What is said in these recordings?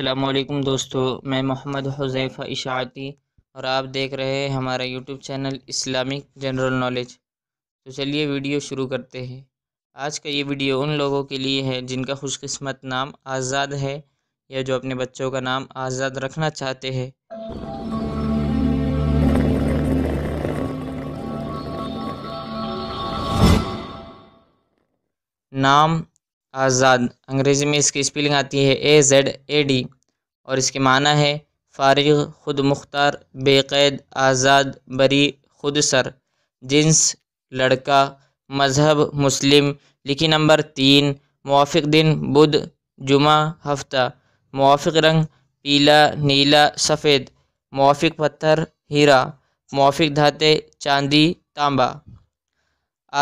अल्लाम दोस्तों मैं मोहम्मद हुजैफ़ा इशाती और आप देख रहे हैं हमारा YouTube channel Islamic general knowledge तो चलिए वीडियो शुरू करते हैं आज का ये वीडियो उन लोगों के लिए है जिनका खुशकस्मत नाम आज़ाद है या जो अपने बच्चों का नाम आज़ाद रखना चाहते हैं नाम आज़ाद अंग्रेज़ी में इसकी स्पेलिंग आती है ए जेड ए डी और इसके माना है फारिग खुद मुख्तार बेक़ैद आज़ाद बरी खुद सर जिन्स लड़का मजहब मुस्लिम लिखी नंबर तीन मुआफ़ दिन बुध जुमा हफ्ता मुआफ़ रंग पीला नीला सफ़ेद मुआफ़ पत्थर हीरा मुआफ़ धाते चांदी तांबा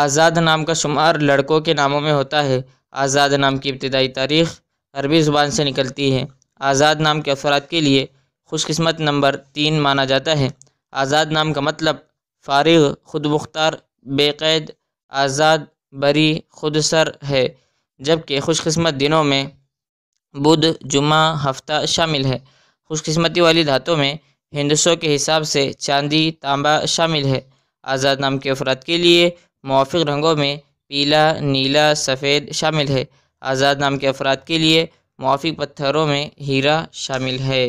आज़ाद नाम का शुमार लड़कों के नामों में होता है आज़ाद नाम की इब्तदाई तारीख़ अरबी ज़ुबान से निकलती है आज़ाद नाम के अफराद के लिए खुशकस्मत नंबर तीन माना जाता है आज़ाद नाम का मतलब फ़ारिग खुद मुख्तार बेकैद आज़ाद बरी खुद सर है जबकि खुशकस्मत दिनों में बुध जुमा हफ्ता शामिल है खुशकस्मती वाली धातों में हिंदसों के हिसाब से चांदी तांबा शामिल है आज़ाद नाम के अफराद के लिए मुआफ़ रंगों में पीला नीला सफ़ेद शामिल है आज़ाद नाम के अफराद के लिए मुआफ़ी पत्थरों में हीरा शामिल है